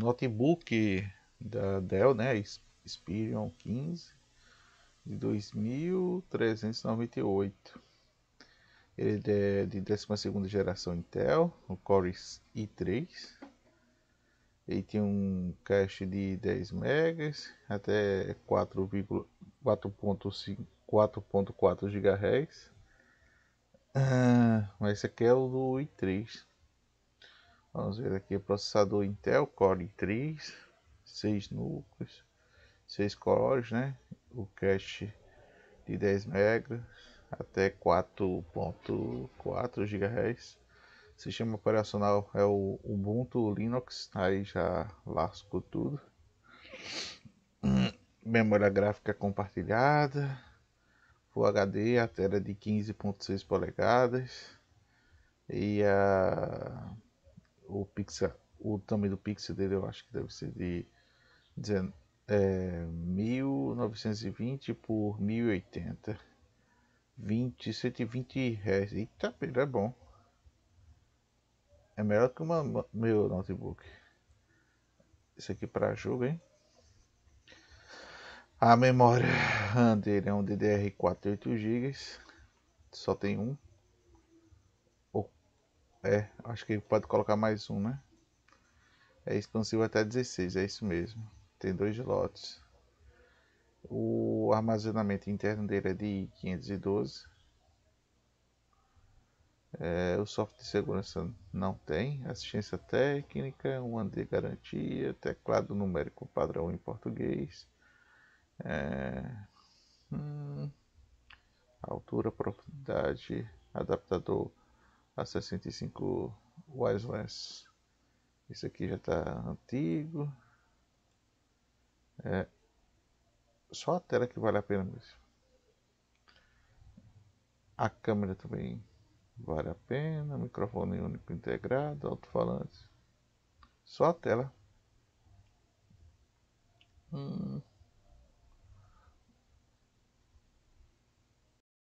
notebook da Dell, né, Spirion 15 de 2398. Ele é de 12ª geração Intel, o Core i3. Ele tem um cache de 10 MB até 4.4 GHz. Ah, mas esse aqui é o do i3. Vamos ver aqui, processador Intel Core i3, 6 núcleos, 6 cores, né? O cache de 10 MB até 4.4 GHz. Sistema operacional é o Ubuntu Linux, aí já lascou tudo. Memória gráfica compartilhada, Full HD, a tela de 15.6 polegadas e a o tamanho do pixel dele eu acho que deve ser de, de é, 1920 por 1080. 20, 120 reais. Eita, é bom. É melhor que uma, meu notebook. Isso aqui para jogo, hein? A memória RAM dele é um DDR4 8 GB. Só tem um. É, acho que pode colocar mais um, né? É expansivo até 16, é isso mesmo. Tem dois lotes. O armazenamento interno dele é de 512. É, o software de segurança não tem. Assistência técnica, um ano de garantia, teclado numérico padrão em português. É, hum, altura, profundidade, adaptador a 65 Wise Lens. Isso aqui já está antigo. É só a tela que vale a pena mesmo. A câmera também vale a pena. Microfone único integrado, alto-falante. Só a tela